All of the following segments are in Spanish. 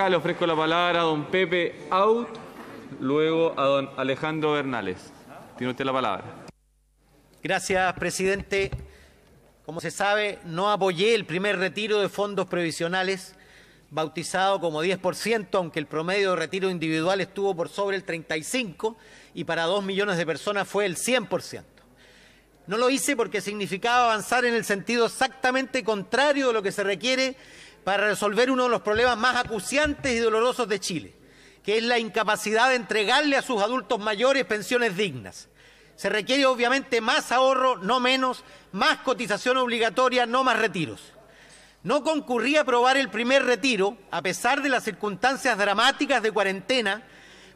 acá le ofrezco la palabra a don Pepe Out, luego a don Alejandro Bernales. Tiene usted la palabra. Gracias, presidente. Como se sabe, no apoyé el primer retiro de fondos previsionales, bautizado como 10%, aunque el promedio de retiro individual estuvo por sobre el 35% y para dos millones de personas fue el 100%. No lo hice porque significaba avanzar en el sentido exactamente contrario de lo que se requiere para resolver uno de los problemas más acuciantes y dolorosos de Chile, que es la incapacidad de entregarle a sus adultos mayores pensiones dignas. Se requiere obviamente más ahorro, no menos, más cotización obligatoria, no más retiros. No concurrí a aprobar el primer retiro, a pesar de las circunstancias dramáticas de cuarentena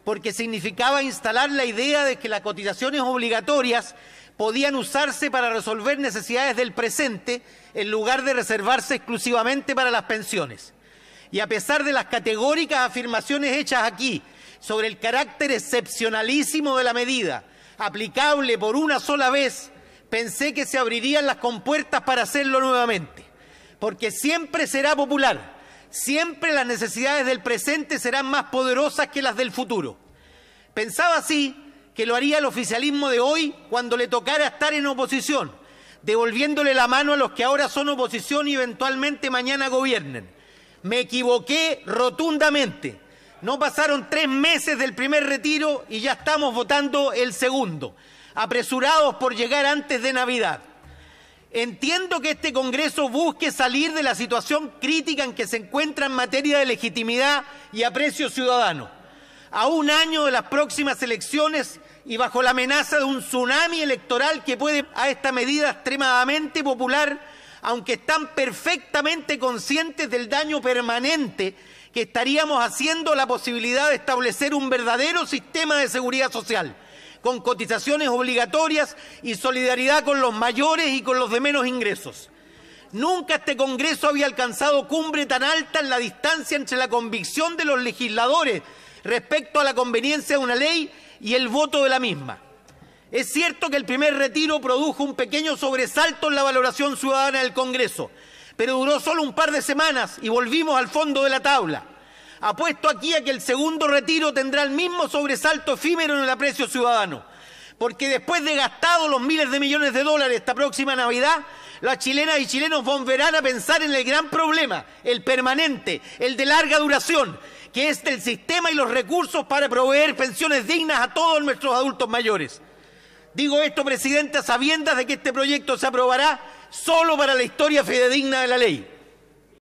porque significaba instalar la idea de que las cotizaciones obligatorias podían usarse para resolver necesidades del presente en lugar de reservarse exclusivamente para las pensiones. Y a pesar de las categóricas afirmaciones hechas aquí sobre el carácter excepcionalísimo de la medida, aplicable por una sola vez, pensé que se abrirían las compuertas para hacerlo nuevamente, porque siempre será popular siempre las necesidades del presente serán más poderosas que las del futuro. Pensaba así que lo haría el oficialismo de hoy cuando le tocara estar en oposición, devolviéndole la mano a los que ahora son oposición y eventualmente mañana gobiernen. Me equivoqué rotundamente. No pasaron tres meses del primer retiro y ya estamos votando el segundo, apresurados por llegar antes de Navidad. Entiendo que este Congreso busque salir de la situación crítica en que se encuentra en materia de legitimidad y aprecio ciudadano. A un año de las próximas elecciones y bajo la amenaza de un tsunami electoral que puede a esta medida extremadamente popular, aunque están perfectamente conscientes del daño permanente que estaríamos haciendo la posibilidad de establecer un verdadero sistema de seguridad social con cotizaciones obligatorias y solidaridad con los mayores y con los de menos ingresos. Nunca este Congreso había alcanzado cumbre tan alta en la distancia entre la convicción de los legisladores respecto a la conveniencia de una ley y el voto de la misma. Es cierto que el primer retiro produjo un pequeño sobresalto en la valoración ciudadana del Congreso, pero duró solo un par de semanas y volvimos al fondo de la tabla. Apuesto aquí a que el segundo retiro tendrá el mismo sobresalto efímero en el aprecio ciudadano. Porque después de gastados los miles de millones de dólares esta próxima Navidad, las chilenas y chilenos volverán a pensar en el gran problema, el permanente, el de larga duración, que es el sistema y los recursos para proveer pensiones dignas a todos nuestros adultos mayores. Digo esto, Presidenta, sabiendas de que este proyecto se aprobará solo para la historia fidedigna de la ley.